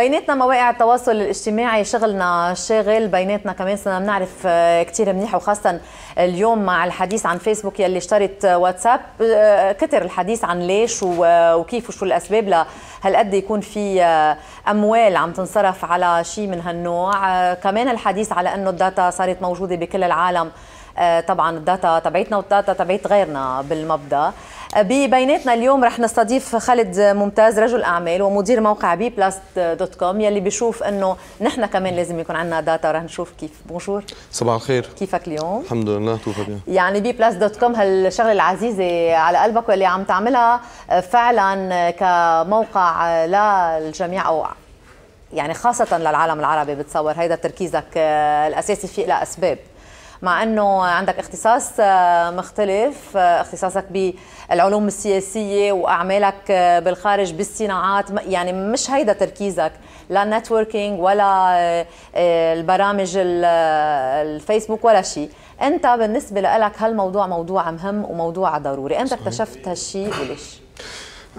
بيناتنا مواقع التواصل الاجتماعي شغلنا شاغل بيناتنا كمان صرنا بنعرف آه، كثير منيح وخاصة اليوم مع الحديث عن فيسبوك يلي اشترت آه، واتساب آه، كثر الحديث عن ليش وكيف وشو الأسباب لهالقد يكون في أموال عم تنصرف على شيء من هالنوع كمان الحديث على أنه الداتا صارت موجودة بكل العالم طبعا الداتا تبعتنا والداتا تبعت غيرنا بالمبدا ببيناتنا اليوم رح نستضيف خالد ممتاز رجل اعمال ومدير موقع بي بلاست دوت كوم يلي بيشوف انه نحن كمان لازم يكون عندنا داتا رح نشوف كيف بونجور صباح الخير كيفك اليوم الحمد لله توفى يعني بي بلاست دوت كوم هالشغله العزيزه على قلبك واللي عم تعملها فعلا كموقع للجميع او يعني خاصه للعالم العربي بتصور هيدا تركيزك الاساسي فيه لاسباب مع انه عندك اختصاص آه، مختلف آه، اختصاصك بالعلوم السياسيه واعمالك آه، بالخارج بالصناعات يعني مش هيدا تركيزك لا نتوركينج ولا البرامج الفيسبوك ولا شيء انت بالنسبه لك هالموضوع موضوع مهم وموضوع ضروري انت اكتشفت هالشيء وليش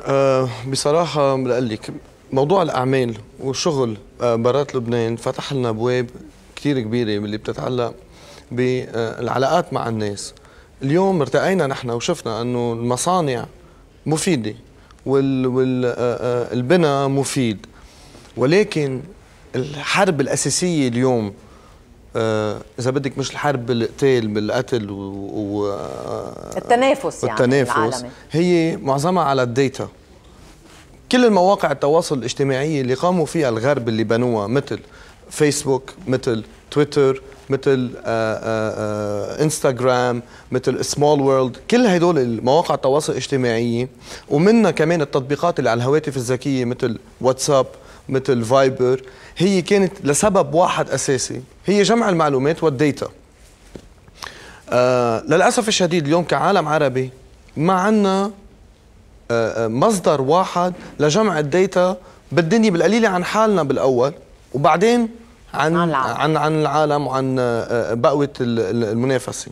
أه بصراحه لك موضوع الاعمال والشغل برات لبنان فتح لنا ابواب كثير كبيره اللي بتتعلق بالعلاقات مع الناس اليوم ارتقينا نحن وشفنا انه المصانع مفيده والبناء آه، مفيد ولكن الحرب الاساسيه اليوم آه، اذا بدك مش الحرب بالقتال بالقتل و آه، التنافس يعني التنافس هي معظمها على الداتا كل المواقع التواصل الاجتماعي اللي قاموا فيها الغرب اللي بنوها مثل فيسبوك مثل تويتر مثل انستغرام آه، آه، آه، مثل سمول وورلد كل هدول المواقع التواصل الاجتماعي ومنها كمان التطبيقات اللي على الهواتف الذكيه مثل واتساب مثل فايبر هي كانت لسبب واحد اساسي هي جمع المعلومات والديتا آه للاسف الشديد اليوم كعالم عربي ما عندنا آه مصدر واحد لجمع الديتا بالدنيا بالقليله عن حالنا بالاول وبعدين عن عن العالم, عن, العالم وعن آه، آه، بقوه المنافسه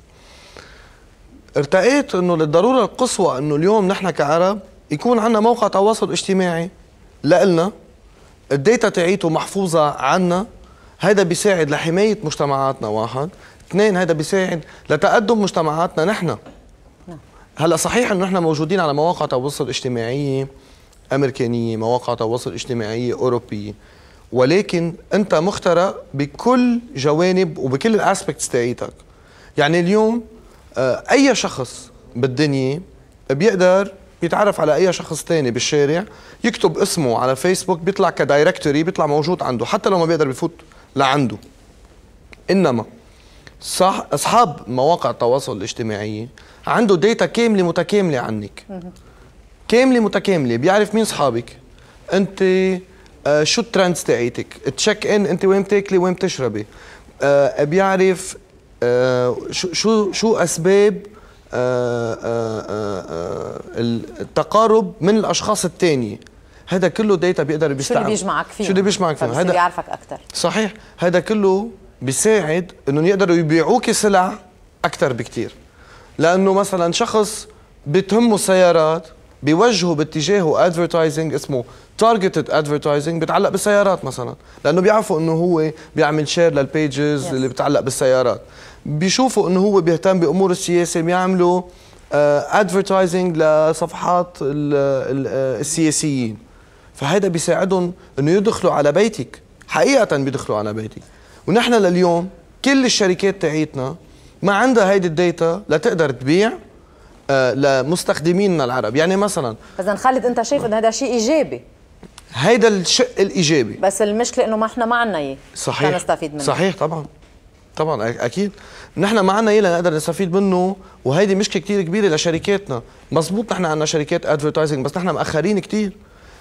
ارتقيت انه للضروره القصوى انه اليوم نحن كعرب يكون عندنا موقع تواصل اجتماعي لنا الداتا تاعيته محفوظه عنا هذا بيساعد لحمايه مجتمعاتنا واحد اثنين هذا بيساعد لتقدم مجتمعاتنا نحن هلا صحيح انه نحن موجودين على مواقع تواصل اجتماعيه امريكانيه مواقع تواصل اجتماعيه اوروبيه ولكن انت مخترع بكل جوانب وبكل الاسبكتس تاعيتك يعني اليوم آه، اي شخص بالدنيا بيقدر بيتعرف على اي شخص تاني بالشارع يكتب اسمه على فيسبوك بيطلع كدايركتوري بيطلع موجود عنده حتى لو ما بيقدر بفوت لعنده انما صح اصحاب مواقع التواصل الاجتماعي عنده داتا كامله متكامله عنك كامله متكامله بيعرف مين اصحابك انت آه، شو الترندز تاعيتك تشيك ان انت وين بتاكلي وين بتشربي آه بيعرف آه شو شو اسباب آه آه آه التقارب من الاشخاص الثانيه هذا كله داتا بيقدر بيستعمل شو اللي بيجمعك فيه شو اللي بيجمعك فيه هذا بيعرفك اكثر صحيح هذا كله بيساعد انهم يقدروا يبيعوك سلع اكثر بكثير لانه مثلا شخص بتهمه السيارات بيوجهوا باتجاهه ادفرتايزنج اسمه تارجتد ادفرتايزنج بتعلق بالسيارات مثلا لانه بيعرفوا انه هو بيعمل شير للبيجز yes. اللي بتعلق بالسيارات بيشوفوا انه هو بيهتم بامور السياسه بيعملوا ادفرتايزنج آه، لصفحات آه، السياسيين فهذا بيساعدهم انه يدخلوا على بيتك حقيقه بيدخلوا على بيتك ونحن لليوم كل الشركات تاعيتنا ما عندها هيدي الداتا لتقدر تبيع آه، لمستخدمينا العرب يعني مثلا اذا خالد انت شايف انه هذا شيء ايجابي هيدا الشق الايجابي بس المشكله انه ما احنا ما عندنا اياه صحيح نستفيد منه صحيح طبعا طبعا اكيد نحن ما عندنا ايه لنقدر نستفيد منه وهيدي مشكله كثير كبيره لشركاتنا مزبوط نحن عندنا شركات ادفرتايزنج بس نحن مأخرين كثير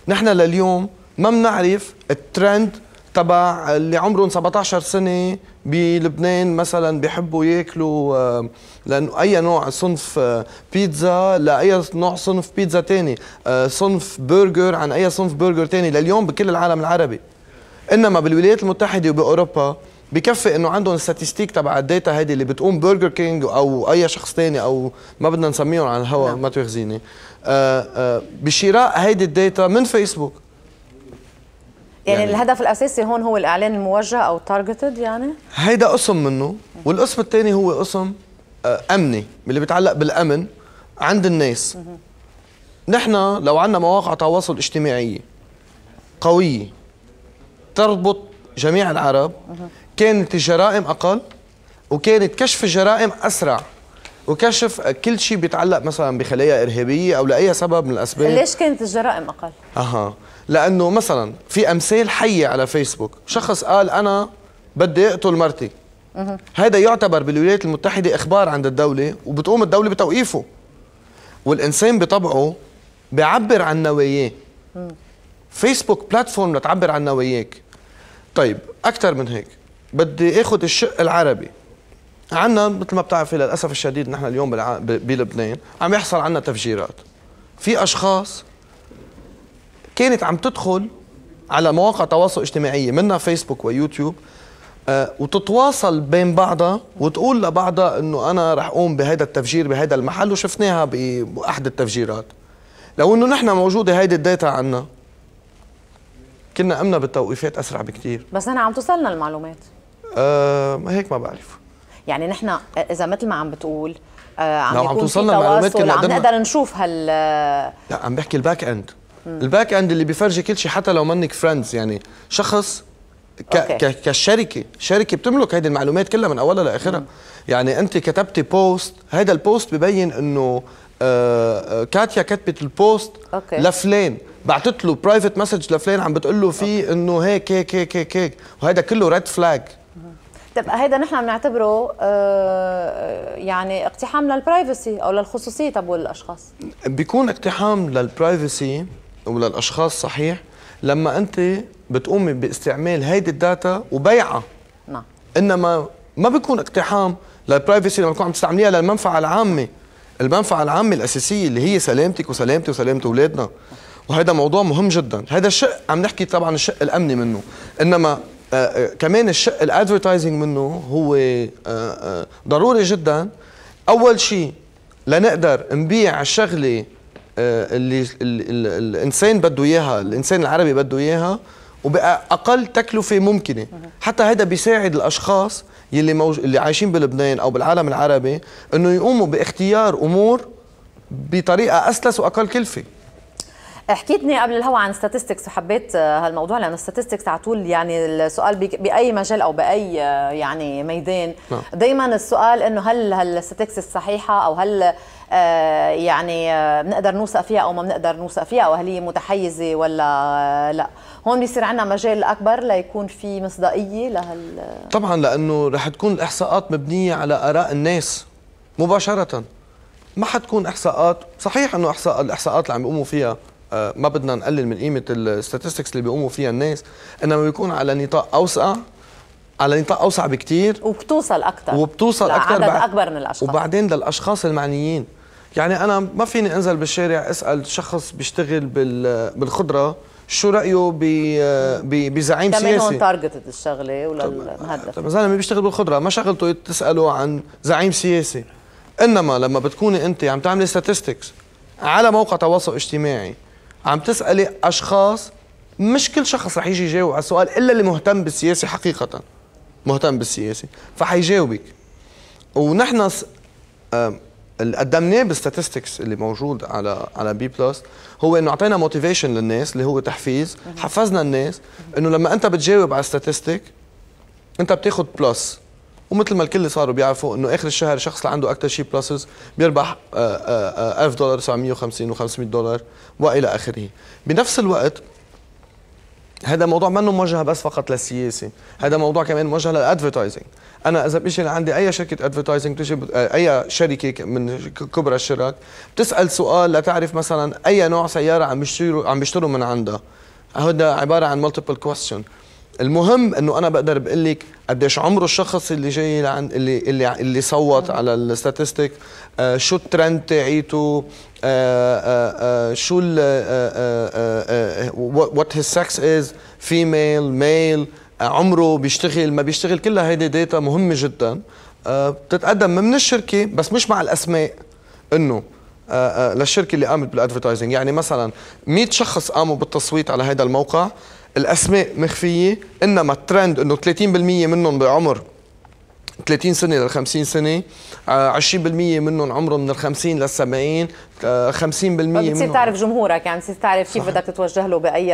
نحن لليوم ما بنعرف الترند تبع اللي عمرهم 17 سنه بلبنان مثلا بيحبوا ياكلوا آه، لانه اي نوع صنف آه، بيتزا لاي نوع صنف بيتزا تاني آه، صنف برجر عن اي صنف برجر تاني لليوم بكل العالم العربي انما بالولايات المتحده وباوروبا بكفي انه عندهم الستاتستيك تبع الداتا هيدي اللي بتقوم برجر كينج او اي شخص تاني او ما بدنا نسميهم على الهواء نعم. ما تواخذيني بشراء هيدي الداتا من فيسبوك يعني, يعني الهدف الاساسي هون هو الاعلان الموجه او التارجتد يعني هيدا قسم منه والقسم الثاني هو قسم آه، امني اللي بيتعلق بالامن عند الناس نحن لو عندنا مواقع تواصل اجتماعيه قويه تربط جميع العرب كانت الجرائم اقل وكانت كشف الجرائم اسرع وكشف كل شيء بيتعلق مثلا بخلايا ارهابيه او لاي سبب من الاسباب ليش كانت الجرائم اقل؟ اها لانه مثلا في امثال حيه على فيسبوك شخص قال انا بدي اقتل مرتي هذا يعتبر بالولايات المتحده اخبار عند الدوله وبتقوم الدوله بتوقيفه والانسان بطبعه بيعبر عن نواياه فيسبوك بلاتفورم لتعبر عن نواياك طيب اكثر من هيك بدي اخذ الشق العربي عندنا مثل ما بتعرفي للاسف الشديد نحن اليوم بالع... بلبنان عم يحصل عندنا تفجيرات في اشخاص كانت عم تدخل على مواقع تواصل اجتماعيه منها فيسبوك ويوتيوب آه وتتواصل بين بعضها وتقول لبعضها انه انا رح اقوم بهذا التفجير بهذا المحل وشفناها باحد التفجيرات لو انه نحن موجوده هيدي الداتا عنا كنا امنا بالتوقيفات اسرع بكثير بس انا عم توصلنا المعلومات آه هيك ما بعرف يعني نحن اذا مثل ما عم بتقول آه، عم لو عم توصلنا معلومات كنا عم نقدر نشوف هال لا عم بحكي الباك اند الباك اند اللي بيفرجي كل شيء حتى لو منك فريندز يعني شخص ك أوكي. كشركه شركه بتملك هيدي المعلومات كلها من اولها لاخرها يعني انت كتبتي بوست هذا البوست ببين انه آه, آه، كاتيا كتبت البوست أوكي. لفلان بعثت له برايفت مسج لفلان عم بتقول له فيه انه هيك هيك هيك هيك وهذا كله ريد فلاج تبقى هيدا نحن عم نعتبره آه، آه، يعني اقتحام للبرايفسي او للخصوصيه تبع الاشخاص بيكون اقتحام للبرايفسي وللاشخاص صحيح لما انت بتقومي باستعمال هيدي الداتا وبيعها نعم انما ما بيكون اقتحام للبرايفسي لما تكون عم تستعمليها للمنفعه العامه المنفعه العامه الاساسيه اللي هي سلامتك وسلامتي وسلامه اولادنا وهذا موضوع مهم جدا هذا الشق عم نحكي طبعا الشق الامني منه انما آه، آه، كمان الشق الادفرتايزنج منه هو آه، ضروري جدا اول شيء لنقدر نبيع الشغله اللي الانسان بده اياها الانسان العربي بده اياها وباقل تكلفه ممكنه حتى هذا بيساعد الاشخاص يلي موج... اللي عايشين بلبنان او بالعالم العربي انه يقوموا باختيار امور بطريقه اسلس واقل كلفه حكيتني قبل الهوا عن ستاتستكس وحبيت آه، هالموضوع لانه ستاتستكس على طول يعني السؤال باي مجال او باي آه، يعني ميدان نعم. دائما السؤال انه هل هالستاتستكس الصحيحه او هل آه، يعني بنقدر نوثق فيها او ما بنقدر نوثق فيها او هل هي متحيزه ولا لا هون بيصير عندنا مجال اكبر ليكون في مصداقيه لهال طبعا لانه رح تكون الاحصاءات مبنيه على اراء الناس مباشره ما حتكون احصاءات صحيح انه احصاء الاحصاءات اللي عم يقوموا فيها آه، ما بدنا نقلل من قيمه الستاتستكس اللي بيقوموا فيها الناس انما بيكون على نطاق اوسع على نطاق اوسع بكتير وبتوصل اكثر وبتوصل اكثر بعد اكبر من الاشخاص وبعدين للاشخاص المعنيين يعني انا ما فيني انزل بالشارع اسال شخص بيشتغل بالخضره شو رايه بزعيم سياسي كمان هون تارجتد الشغله ولا المهدف طب زلمه بيشتغل بالخضره ما شغلته تساله عن زعيم سياسي انما لما بتكوني انت عم تعملي ستاتستكس على موقع تواصل اجتماعي عم تسالي اشخاص مش كل شخص رح يجي يجاوب على السؤال الا اللي مهتم بالسياسه حقيقه مهتم بالسياسه فحيجاوبك ونحن اللي قدمناه بالستاتستكس اللي موجود على على بي بلس هو انه اعطينا موتيفيشن للناس اللي هو تحفيز حفزنا الناس انه لما انت بتجاوب على ستاتستيك انت بتاخذ بلس ومثل ما الكل صاروا بيعرفوا انه اخر الشهر الشخص اللي عنده اكثر شيء بلسز بيربح 1000 آه، آه، آه، دولار 750 و500 دولار والى اخره بنفس الوقت هذا موضوع منه موجه بس فقط للسياسي هذا موضوع كمان موجه للادفرتايزنج انا اذا بيجي عندي اي شركه ادفرتايزنج بتجي اي شركه من كبرى الشركات بتسال سؤال لتعرف مثلا اي نوع سياره عم بيشتروا عم بيشتروا من عندها هذا عباره عن مالتيبل كويستشن المهم انه انا بقدر بقول لك قديش عمره الشخص اللي جاي لعند اللي اللي اللي صوت على الستاتستيك آه شو الترند تاعيته آه آه آه شو وات هيز سكس از فيميل ميل عمره بيشتغل ما بيشتغل كلها هيدي داتا مهمه جدا آه، بتتقدم من الشركه بس مش مع الاسماء انه آه، آه، للشركه اللي قامت بالادفرتايزنج يعني مثلا 100 شخص قاموا بالتصويت على هذا الموقع الاسماء مخفيه انما الترند انه 30% منهم بعمر 30 سنه لل 50 سنه 20% آه، منهم عمرهم من ال 50 لل 70 50% آه، منهم بتصير تعرف جمهورك يعني بتصير تعرف كيف بدك تتوجه له باي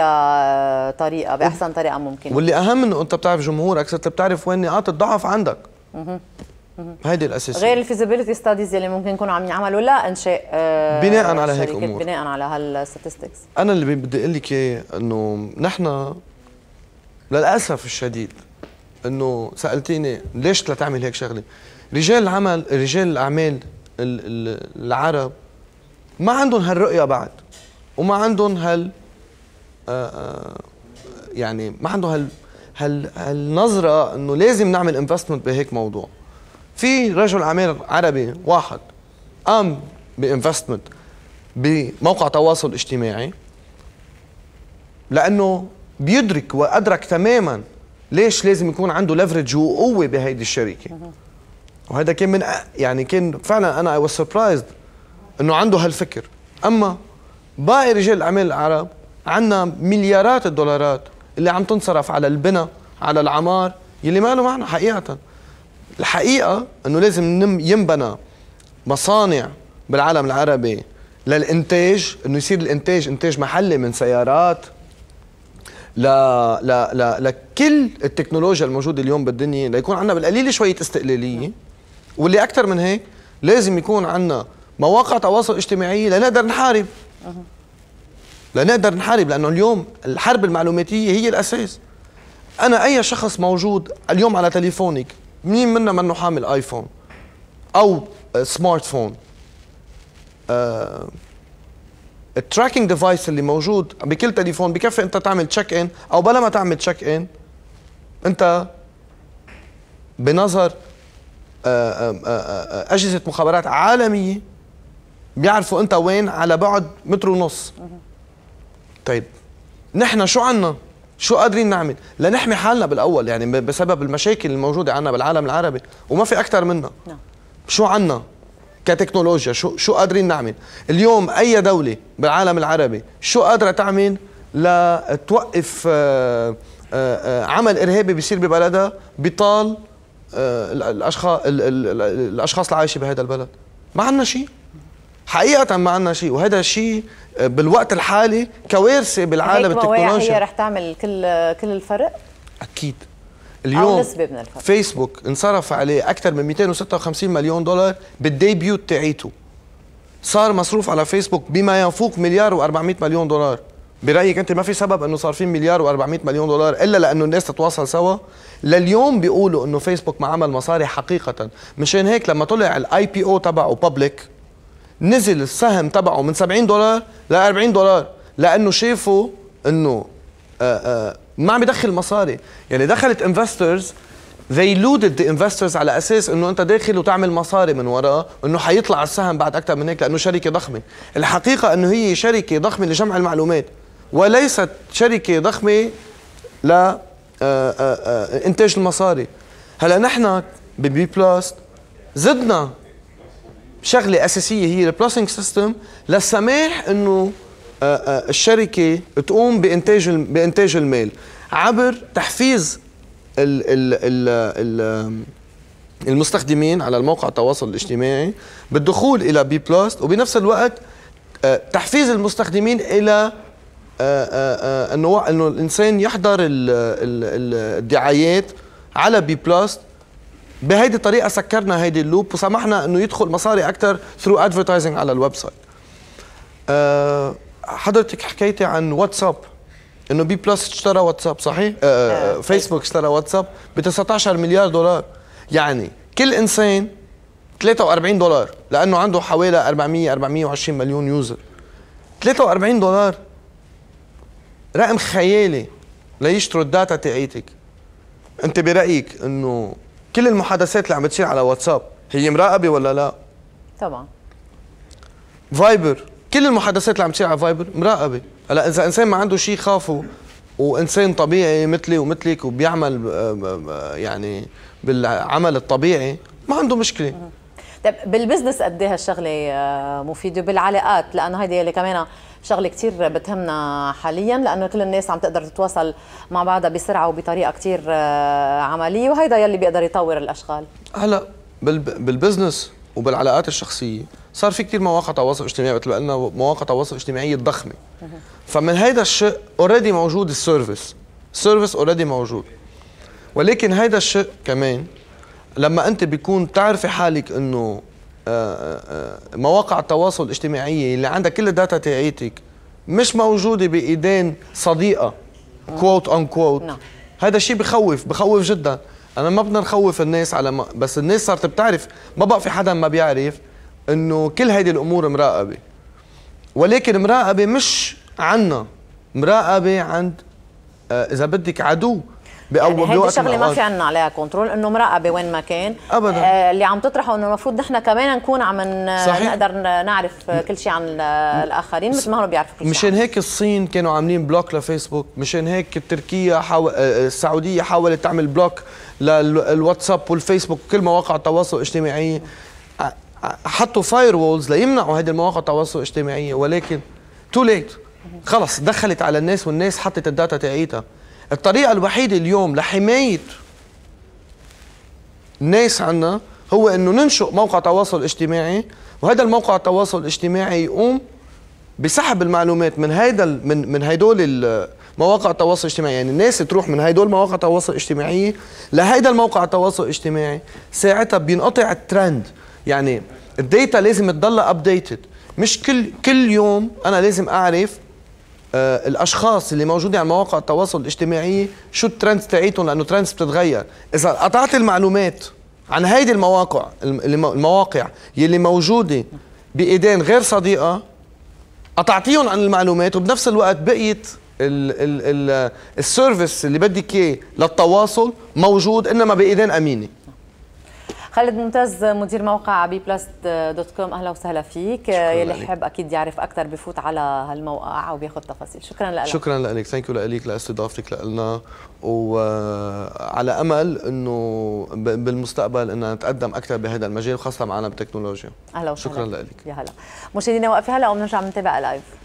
طريقه باحسن طريقه ممكنه واللي اهم انه انت بتعرف جمهورك صرت بتعرف وين نقاط الضعف عندك هيدي الاساسيه غير الفيزابيلتي ستاديز اللي ممكن يكونوا عم يعملوا لا انشاء آه، بناء على هيك امور بناء على هالستاتستكس انا اللي بدي اقول لك اياه انه نحن للاسف الشديد انه سالتيني ليش تعمل هيك شغله رجال العمل رجال الاعمال العرب ما عندهم هالرؤيه بعد وما عندهم هال آه، آه، يعني ما عندهم هال هالنظره انه لازم نعمل انفستمنت بهيك موضوع في رجل اعمال عربي واحد قام بانفستمنت بموقع تواصل اجتماعي لانه بيدرك وادرك تماما ليش لازم يكون عنده ليفرج وقوه بهيدي الشركه وهذا كان من يعني كان فعلا انا اي واز سربرايزد انه عنده هالفكر اما باقي رجال الاعمال العرب عندنا مليارات الدولارات اللي عم تنصرف على البنى على العمار يلي ما له معنى حقيقه الحقيقه انه لازم ينبنى مصانع بالعالم العربي للانتاج انه يصير الانتاج انتاج محلي من سيارات ل... ل... لا لكل التكنولوجيا الموجوده اليوم بالدنيا ليكون عندنا بالقليل شويه استقلاليه واللي اكثر من هيك لازم يكون عندنا مواقع تواصل اجتماعي لنقدر نحارب لنقدر نحارب لانه اليوم الحرب المعلوماتيه هي الاساس انا اي شخص موجود اليوم على تليفونك مين منا منه حامل ايفون او سمارت فون آه، التراكنج ديفايس اللي موجود بكل تليفون بكفي انت تعمل تشيك ان او بلا ما تعمل تشيك ان انت بنظر آه، آه، اجهزه مخابرات عالميه بيعرفوا انت وين على بعد متر ونص طيب نحن شو عنا شو قادرين نعمل لنحمي حالنا بالاول يعني بسبب المشاكل الموجوده عندنا بالعالم العربي وما في اكثر منها نعم. شو عندنا كتكنولوجيا شو شو قادرين نعمل اليوم اي دوله بالعالم العربي شو قادره تعمل لتوقف آه، آه، آه، عمل ارهابي بيصير ببلدها بطال الاشخاص الاشخاص العايشه بهذا البلد ما عندنا شيء حقيقه ما عندنا شيء وهذا شيء آه، بالوقت الحالي كوارثه بالعالم التكنولوجيا هي رح تعمل كل كل الفرق اكيد اليوم نسبة من الفرق. فيسبوك انصرف عليه اكثر من 256 مليون دولار بالديبيوت تاعيته صار مصروف على فيسبوك بما يفوق مليار و400 مليون دولار برايك انت ما في سبب انه صارفين مليار و400 مليون دولار الا لانه الناس تتواصل سوا لليوم بيقولوا انه فيسبوك ما عمل مصاري حقيقه مشان هيك لما طلع الاي بي او تبعه بابليك نزل السهم تبعه من 70 دولار ل 40 دولار لانه شافوا انه آه، آه، ما عم يدخل مصاري يعني دخلت انفسترز they looted the investors على اساس انه انت داخل وتعمل مصاري من وراه انه حيطلع السهم بعد اكثر من هيك لانه شركه ضخمه الحقيقه انه هي شركه ضخمه لجمع المعلومات وليست شركه ضخمه ل آه، انتاج المصاري هلا نحن ببي بلاست زدنا شغله اساسيه هي البلاسنج سيستم للسماح انه آه، آه، الشركه تقوم بانتاج بانتاج المال عبر تحفيز الـ الـ الـ المستخدمين على الموقع التواصل الاجتماعي بالدخول الى بي بلس وبنفس الوقت آه، تحفيز المستخدمين الى انه انه الانسان يحضر الدعايات على بي بلس بهيدي الطريقه سكرنا هيدي اللوب وسمحنا انه يدخل مصاري اكثر ثرو ادفرتايزنج على الويب سايت أه حضرتك حكيتي عن واتساب انه بي بلس اشترى واتساب صحيح أه, آه،, آه،, آه، فيسبوك اشترى واتساب ب 19 مليار دولار يعني كل انسان 43 دولار لانه عنده حوالي 400 420 مليون يوزر 43 دولار رقم خيالي ليشتروا الداتا تاعيتك انت برايك انه كل المحادثات اللي عم بتصير على واتساب هي مراقبه ولا لا؟ طبعا فايبر كل المحادثات اللي عم تصير على فايبر مراقبه هلا اذا انسان ما عنده شيء خافه وانسان طبيعي مثلي ومثلك وبيعمل آه، آه، آه، يعني بالعمل الطبيعي ما عنده مشكله طيب بالبزنس قد ايه هالشغله مفيده بالعلاقات لانه هيدي اللي كمان شغله كثير بتهمنا حاليا لانه كل الناس عم تقدر تتواصل مع بعضها بسرعه وبطريقه كثير عمليه وهيدا يلي بيقدر يطور الاشغال هلا بالبزنس وبالعلاقات الشخصيه صار في كثير مواقع تواصل اجتماعي مثل ما قلنا مواقع تواصل اجتماعيه ضخمه فمن هيدا الشق اوريدي موجود السيرفيس السيرفيس اوريدي موجود ولكن هيدا الشق كمان لما انت بيكون تعرفي حالك انه آه، آه، آه، مواقع التواصل الاجتماعي اللي عندها كل الداتا تاعيتك مش موجوده بايدين صديقه كوت ان كوت هذا الشيء بخوف بخوف جدا انا ما بدنا نخوف الناس على ما بس الناس صارت بتعرف ما بقى في حدا ما بيعرف انه كل هيدي الامور مراقبه ولكن مراقبه مش عنا مراقبه عند اذا بدك عدو باول يعني هيدي شغله ما في عنا عليها كنترول انه مراقبه وين ما كان ابدا آه اللي عم تطرحه انه المفروض نحن كمان نكون عم نقدر نعرف كل شيء عن الاخرين مثل ما هم بيعرفوا كل شيء مشان هيك الصين كانوا عاملين بلوك لفيسبوك مشان هيك تركيا حاول آه، آه، السعوديه حاولت تعمل بلوك للواتساب والفيسبوك وكل مواقع التواصل الاجتماعي آه، حطوا فاير وولز ليمنعوا هذه المواقع التواصل الاجتماعي ولكن تو ليت خلص دخلت على الناس والناس حطت الداتا تاعيتها الطريقة الوحيدة اليوم لحماية الناس عنا هو انه ننشئ موقع تواصل اجتماعي وهذا الموقع التواصل الاجتماعي يقوم بسحب المعلومات من هيدا من من هيدول مواقع التواصل الاجتماعي يعني الناس تروح من هيدول مواقع التواصل الاجتماعي لهيدا الموقع التواصل الاجتماعي ساعتها بينقطع الترند يعني الداتا لازم تضلها ابديتد مش كل كل يوم انا لازم اعرف آه، الاشخاص اللي موجودين على مواقع التواصل الاجتماعي شو الترندز تاعيتهم لانه ترندز بتتغير اذا قطعت المعلومات عن هيدي المواقع المواقع يلي موجوده بايدين غير صديقه قطعتيهم عن المعلومات وبنفس الوقت بقيت السيرفيس اللي بدك اياه للتواصل موجود انما بايدين امينه خالد ممتاز مدير موقع بي بلس دوت كوم اهلا وسهلا فيك يلي حاب اكيد يعرف اكثر بفوت على هالموقع وبياخذ تفاصيل شكرا لك شكرا لك ثانك يو لك لاستضافتك لنا وعلى امل انه بالمستقبل ان نتقدم اكثر بهذا المجال وخاصه معنا بالتكنولوجيا اهلا وسهلا شكرا لك يا هلا مشاهدينا وقفي هلا وبنرجع بنتابع لايف